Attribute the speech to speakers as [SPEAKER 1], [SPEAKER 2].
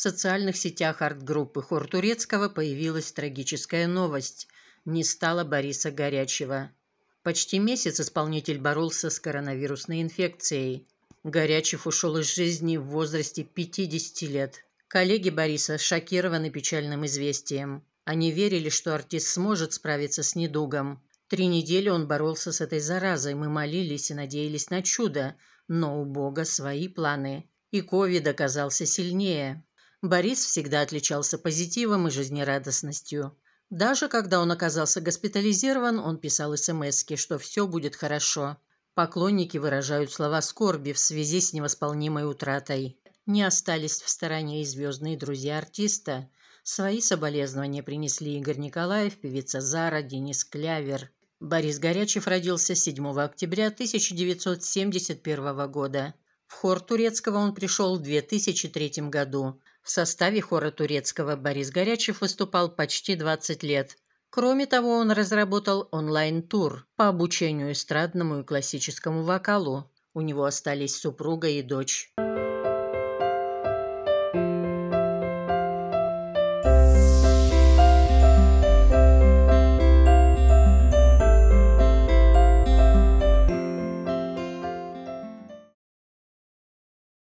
[SPEAKER 1] В социальных сетях арт-группы «Хор Турецкого» появилась трагическая новость. Не стало Бориса Горячего. Почти месяц исполнитель боролся с коронавирусной инфекцией. Горячев ушел из жизни в возрасте 50 лет. Коллеги Бориса шокированы печальным известием. Они верили, что артист сможет справиться с недугом. Три недели он боролся с этой заразой, мы молились и надеялись на чудо, но у Бога свои планы. И ковид оказался сильнее. Борис всегда отличался позитивом и жизнерадостностью. Даже когда он оказался госпитализирован, он писал смс что все будет хорошо. Поклонники выражают слова скорби в связи с невосполнимой утратой. Не остались в стороне и звездные друзья артиста. Свои соболезнования принесли Игорь Николаев, певица Зара, Денис Клявер. Борис Горячев родился 7 октября 1971 года. В хор турецкого он пришел в 2003 году. В составе хора турецкого Борис Горячев выступал почти 20 лет. Кроме того, он разработал онлайн-тур по обучению эстрадному и классическому вокалу. У него остались супруга и дочь.